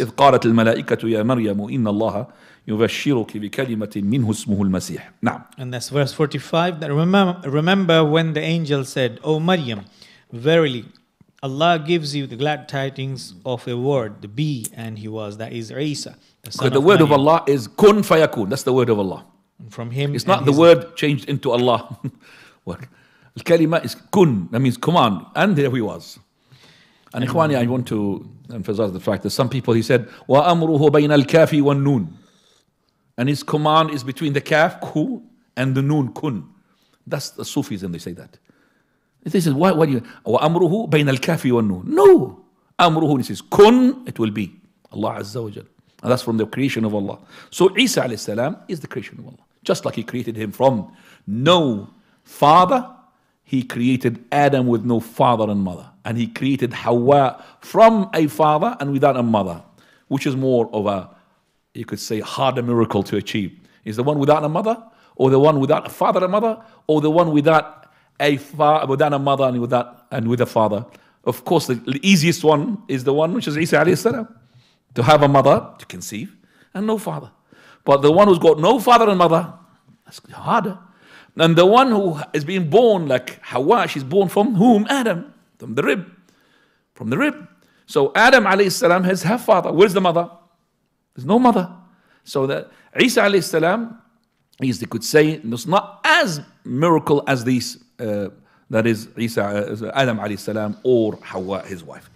إذ قالت الملائكة يا مريم إن الله يبشرك بكلمة منه اسمه المسيح نعم And that's verse 45 remember, remember when the angel said O Maryam verily Allah gives you the glad tidings of a word the be, and he was that is Isa the, son the of word Maryam. of Allah is kun fayakun that's the word of Allah from him it's not the word changed into Allah الكلمة is kun that means command and there he was and Ikhwani, I want to emphasize the fact that some people, he said, وَأَمْرُهُ بَيْنَ الْكَافِ وَالنُّونِ And his command is between the calf, ku, and the noon, kun. That's the Sufis and they say that. They say, why, why do you, وَأَمْرُهُ بَيْنَ الْكَافِ وَالنُّونِ No! أَمْرُهُ, he says, kun, it will be. Allah Azza wa Jal. And that's from the creation of Allah. So Isa alayhi salam is the creation of Allah. Just like he created him from no father he created Adam with no father and mother. And he created Hawa from a father and without a mother, which is more of a, you could say, harder miracle to achieve. Is the one without a mother, or the one without a father and mother, or the one without a father, without a mother and without and with a father? Of course, the, the easiest one is the one which is Isa alayhi salam, to have a mother to conceive and no father. But the one who's got no father and mother, that's harder. And the one who is being born, like Hawa, she's born from whom? Adam, from the rib. From the rib. So Adam alayhi salam has half father. Where's the mother? There's no mother. So that Isa alayhi salam, is they could say, it's not as miracle as these, uh, that is Isa, uh, Adam alayhi salam or Hawa, his wife.